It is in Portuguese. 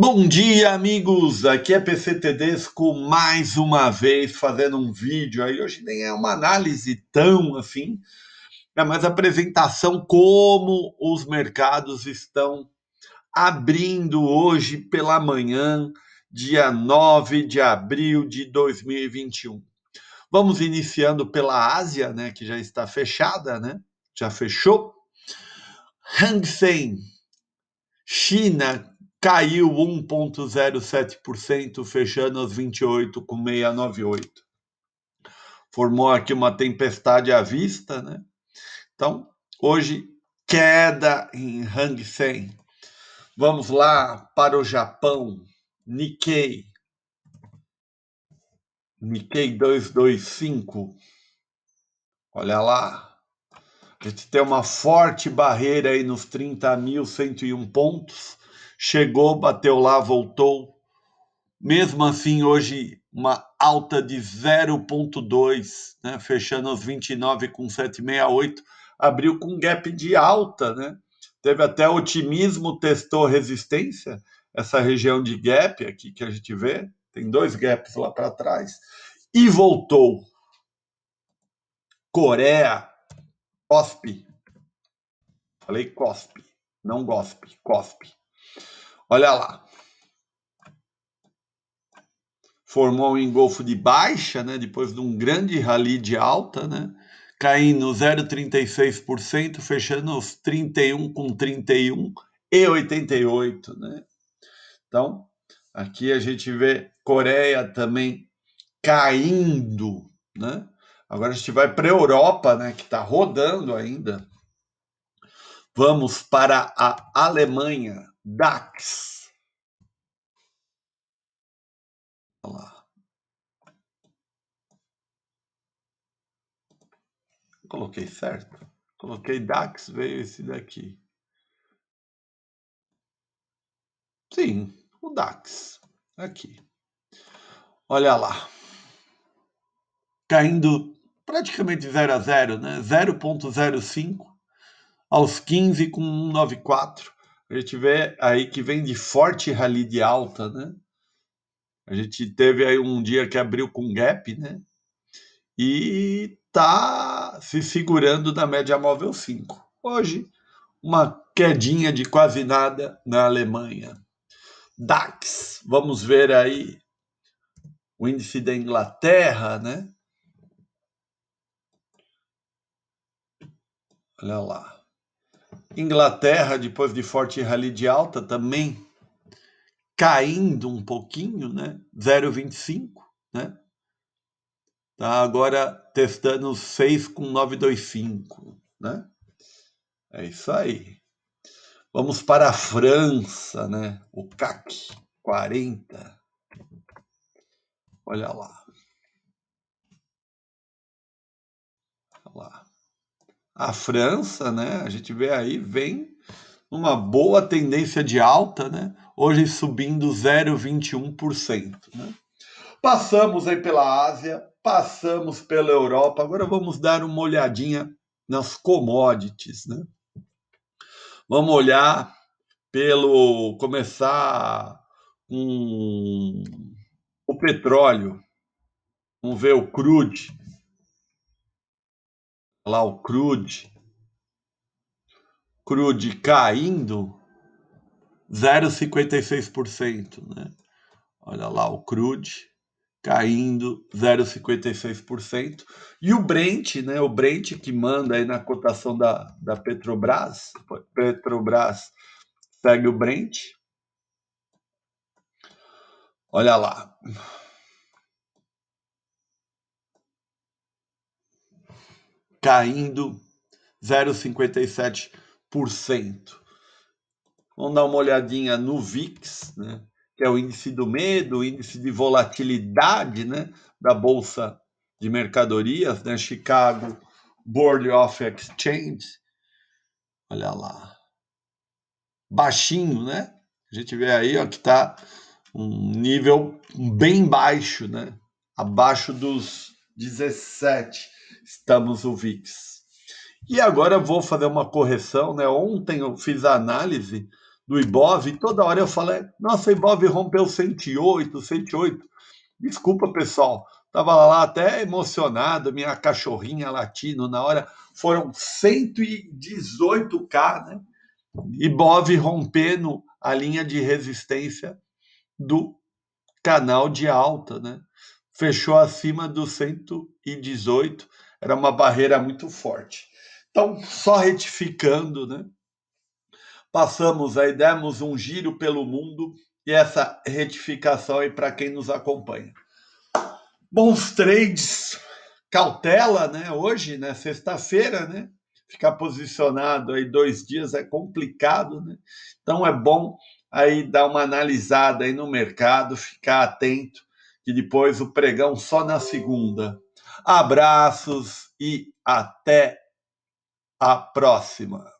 Bom dia, amigos! Aqui é PC Tedesco mais uma vez fazendo um vídeo aí. Hoje nem é uma análise tão assim, é mais apresentação como os mercados estão abrindo hoje pela manhã, dia 9 de abril de 2021. Vamos iniciando pela Ásia, né, que já está fechada, né? Já fechou. Hang Seng, China caiu 1,07%, fechando aos 28,698. Formou aqui uma tempestade à vista, né? Então, hoje, queda em Hang Seng. Vamos lá para o Japão, Nikkei. Nikkei 225. Olha lá. A gente tem uma forte barreira aí nos 30.101 pontos chegou, bateu lá, voltou. Mesmo assim, hoje uma alta de 0,2, né? fechando os 29,768, com abriu com um gap de alta, né? Teve até otimismo, testou resistência, essa região de gap aqui que a gente vê, tem dois gaps lá para trás, e voltou. Coreia, COSP. Falei COSP, não GOSP, COSP. Olha lá. Formou um engolfo de baixa, né? Depois de um grande rally de alta, né? Caindo 0,36%, fechando os 31 com 31 e 88, né? Então, aqui a gente vê Coreia também caindo, né? Agora a gente vai para a Europa, né, que está rodando ainda. Vamos para a Alemanha. DAX. Olha lá. Coloquei certo? Coloquei DAX, veio esse daqui. Sim, o DAX. Aqui. Olha lá. Caindo tá praticamente 0 a 0, né? 0.05 aos 15 com 194 a gente vê aí que vem de forte rally de alta, né? A gente teve aí um dia que abriu com gap, né? E tá se segurando na média móvel 5. Hoje, uma quedinha de quase nada na Alemanha. DAX, vamos ver aí o índice da Inglaterra, né? Olha lá. Inglaterra, depois de forte rally de alta, também caindo um pouquinho, né? 0,25, né? Tá agora testando 6 com 925, né? É isso aí. Vamos para a França, né? O CAC 40. Olha lá. a França, né? A gente vê aí, vem uma boa tendência de alta, né? Hoje subindo 0,21%. Né? Passamos aí pela Ásia, passamos pela Europa. Agora vamos dar uma olhadinha nas commodities, né? Vamos olhar pelo começar com um, o petróleo. Vamos ver o crude lá o crude, crude caindo 0,56%, né? Olha lá o crude caindo 0,56% e o Brent, né? O Brent que manda aí na cotação da, da Petrobras, Petrobras segue o Brent. Olha lá. caindo 0,57%. Vamos dar uma olhadinha no VIX, né, que é o índice do medo, o índice de volatilidade né, da Bolsa de Mercadorias, né, Chicago Board of Exchange. Olha lá. Baixinho, né? A gente vê aí ó, que está um nível bem baixo, né? Abaixo dos 17 estamos o VIX. E agora eu vou fazer uma correção, né? Ontem eu fiz a análise do Ibov e toda hora eu falei, é, nossa, o Ibov rompeu 108, 108. Desculpa, pessoal. Tava lá até emocionado, minha cachorrinha latino na hora. Foram 118k, né? Ibov rompendo a linha de resistência do canal de alta, né? fechou acima do 118, era uma barreira muito forte. Então, só retificando, né? Passamos aí, demos um giro pelo mundo e essa retificação aí para quem nos acompanha. Bons trades, cautela, né? Hoje, né? Sexta-feira, né? Ficar posicionado aí dois dias é complicado, né? Então é bom aí dar uma analisada aí no mercado, ficar atento que depois o pregão só na segunda. Abraços e até a próxima.